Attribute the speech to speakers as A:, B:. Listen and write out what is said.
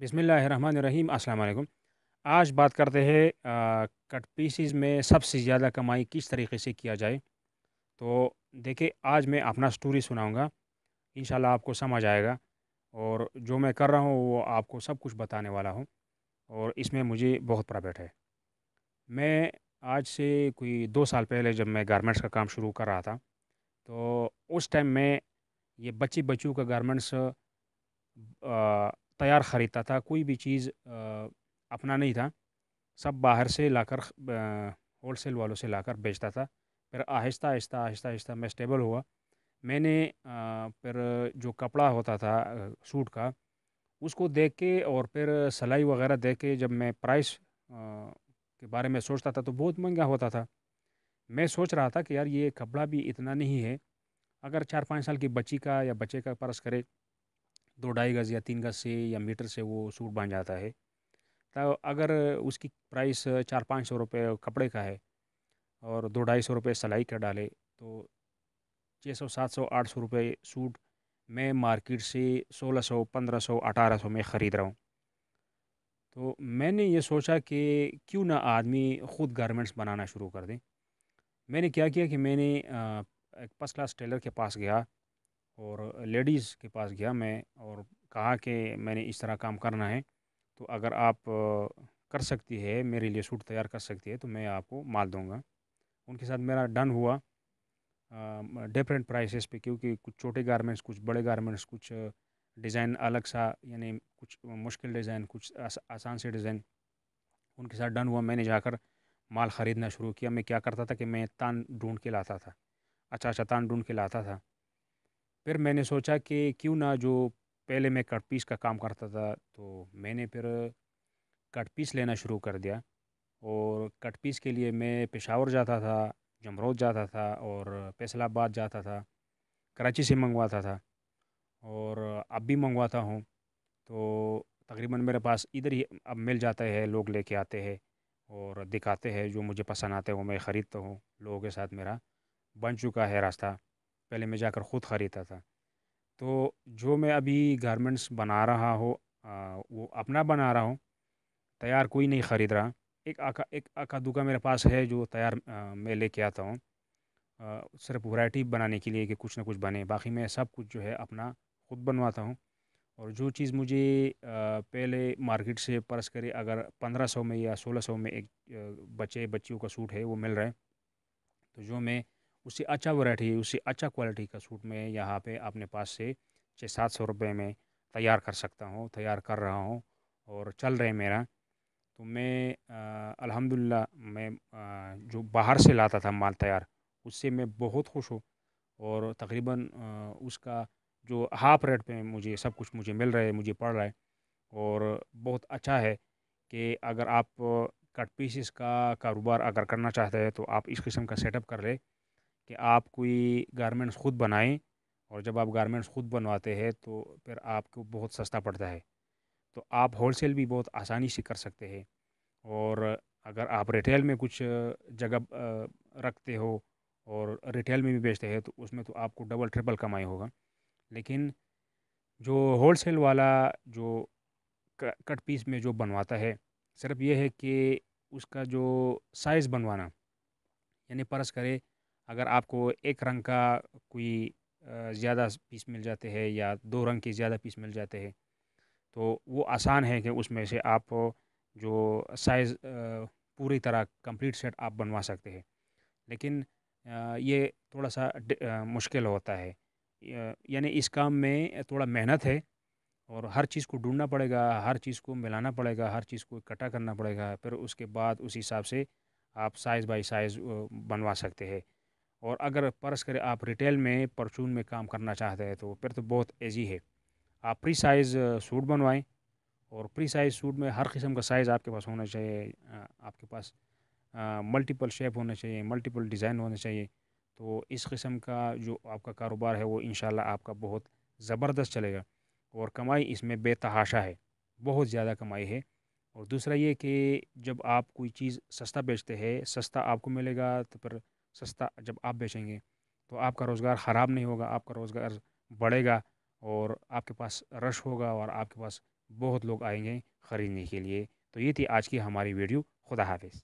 A: बिसमीम् आज बात करते हैं कट पीसीज में सबसे ज़्यादा कमाई किस तरीके से किया जाए तो देखिए आज मैं अपना स्टोरी सुनाऊंगा इन आपको समझ आएगा और जो मैं कर रहा हूँ वो आपको सब कुछ बताने वाला हूँ और इसमें मुझे बहुत प्रॉफिट है मैं आज से कोई दो साल पहले जब मैं गारमेंट्स का काम शुरू कर रहा था तो उस टाइम में ये बच्ची बच्चों का गारमेंट्स तैयार ख़रीदता था कोई भी चीज़ अपना नहीं था सब बाहर से लाकर होल सेल वालों से लाकर बेचता था फिर आहिस्ता आहिस्ता आहिस्ता आहिस्ता मैं स्टेबल हुआ मैंने फिर जो कपड़ा होता था सूट का उसको देख के और फिर सिलाई वगैरह देख के जब मैं प्राइस के बारे में सोचता था तो बहुत महंगा होता था मैं सोच रहा था कि यार ये कपड़ा भी इतना नहीं है अगर चार पाँच साल की बच्ची का या बच्चे का पर्स करे दो ढाई गज़ या तीन गज़ से या मीटर से वो सूट बन जाता है तो अगर उसकी प्राइस चार पाँच सौ रुपये कपड़े का है और दो ढाई सौ रुपये सिलाई का डाले तो छः सौ सात सौ आठ सौ रुपये सूट मैं मार्केट से सोलह सौ पंद्रह सौ अठारह सौ में ख़रीद रहा हूँ तो मैंने ये सोचा कि क्यों ना आदमी ख़ुद गारमेंट्स बनाना शुरू कर दें मैंने क्या किया कि मैंने एक फर्स्ट क्लास टेलर के पास गया और लेडीज़ के पास गया मैं और कहा कि मैंने इस तरह काम करना है तो अगर आप कर सकती है मेरे लिए सूट तैयार कर सकती है तो मैं आपको माल दूंगा उनके साथ मेरा डन हुआ डिफरेंट प्राइसेस पे क्योंकि कुछ छोटे गारमेंट्स कुछ बड़े गारमेंट्स कुछ डिज़ाइन अलग सा यानी कुछ मुश्किल डिज़ाइन कुछ आस, आसान से डिज़ाइन उनके साथ डन हुआ मैंने जाकर माल ख़रीदना शुरू किया मैं क्या करता था कि मैं तान ढूंढ के लाता था अच्छा अच्छा तान ढूंढ के लाता था फिर मैंने सोचा कि क्यों ना जो पहले मैं कट पीस का काम करता था तो मैंने फिर कट पीस लेना शुरू कर दिया और कट पीस के लिए मैं पेशावर जाता था जमरोद जाता था और फैसलाबाद जाता था कराची से मंगवाता था और अब भी मंगवाता हूँ तो तकरीबन मेरे पास इधर ही अब मिल जाता है लोग लेके आते हैं और दिखाते हैं जो मुझे पसंद आते हैं वो मैं ख़रीदता हूँ लोगों के साथ मेरा बन चुका है रास्ता पहले मैं जाकर ख़ुद ख़रीदता था तो जो मैं अभी गारमेंट्स बना रहा हो वो अपना बना रहा हूँ तैयार कोई नहीं ख़रीद रहा एक आका एक आका दुका मेरे पास है जो तैयार मैं लेके आता हूँ सिर्फ वैरायटी बनाने के लिए कि कुछ ना कुछ बने बाकी मैं सब कुछ जो है अपना ख़ुद बनवाता हूँ और जो चीज़ मुझे पहले मार्केट से परस करे अगर पंद्रह सौ में या सोलह सौ में एक बच्चे बच्चियों का सूट है वो मिल रहा है तो जो मैं उससे अच्छा वैरायटी उससे अच्छा क्वालिटी का सूट मैं यहाँ पे अपने पास से छः सात सौ रुपये में तैयार कर सकता हूँ तैयार कर रहा हूँ और चल रहे मेरा तो मैं अल्हम्दुलिल्लाह मैं आ, जो बाहर से लाता था माल तैयार उससे मैं बहुत खुश हूँ और तकरीबन उसका जो हाफ रेट पे मुझे सब कुछ मुझे मिल रहा है मुझे पड़ रहा है और बहुत अच्छा है कि अगर आप कट पीसेस का कारोबार अगर करना चाहते हैं तो आप इस किस्म का सेटअप कर ले कि आप कोई गारमेंट्स ख़ुद बनाएं और जब आप गारमेंट्स ख़ुद बनवाते हैं तो फिर आपको बहुत सस्ता पड़ता है तो आप होलसेल भी बहुत आसानी से कर सकते हैं और अगर आप रिटेल में कुछ जगह रखते हो और रिटेल में भी बेचते हैं तो उसमें तो आपको डबल ट्रिपल कमाई होगा लेकिन जो होलसेल वाला जो कट पीस में जो बनवाता है सिर्फ ये है कि उसका जो साइज़ बनवाना यानी परस करें अगर आपको एक रंग का कोई ज़्यादा पीस मिल जाते हैं या दो रंग के ज़्यादा पीस मिल जाते हैं तो वो आसान है कि उसमें से आप जो साइज़ पूरी तरह कंप्लीट सेट आप बनवा सकते हैं लेकिन ये थोड़ा सा मुश्किल होता है यानी इस काम में थोड़ा मेहनत है और हर चीज़ को ढूंढना पड़ेगा हर चीज़ को मिलाना पड़ेगा हर चीज़ को इकट्ठा करना पड़ेगा फिर उसके बाद उस हिसाब से आप साइज़ बाई साइज़ बनवा सकते हैं और अगर परस करें आप रिटेल में परचून में काम करना चाहते हैं तो फिर तो बहुत ईजी है आप प्री साइज़ सूट बनवाएं और प्री साइज़ सूट में हर किस्म का साइज़ आपके पास होना चाहिए आपके पास मल्टीपल शेप होने चाहिए मल्टीपल डिज़ाइन होने चाहिए तो इस किस्म का जो आपका कारोबार है वो इन आपका बहुत ज़बरदस्त चलेगा और कमाई इसमें बेतहाशा है बहुत ज़्यादा कमाई है और दूसरा ये कि जब आप कोई चीज़ सस्ता बेचते हैं सस्ता आपको मिलेगा तो फिर सस्ता जब आप बेचेंगे तो आपका रोज़गार ख़राब नहीं होगा आपका रोज़गार बढ़ेगा और आपके पास रश होगा और आपके पास बहुत लोग आएंगे ख़रीदने के लिए तो ये थी आज की हमारी वीडियो खुदा हाफिज़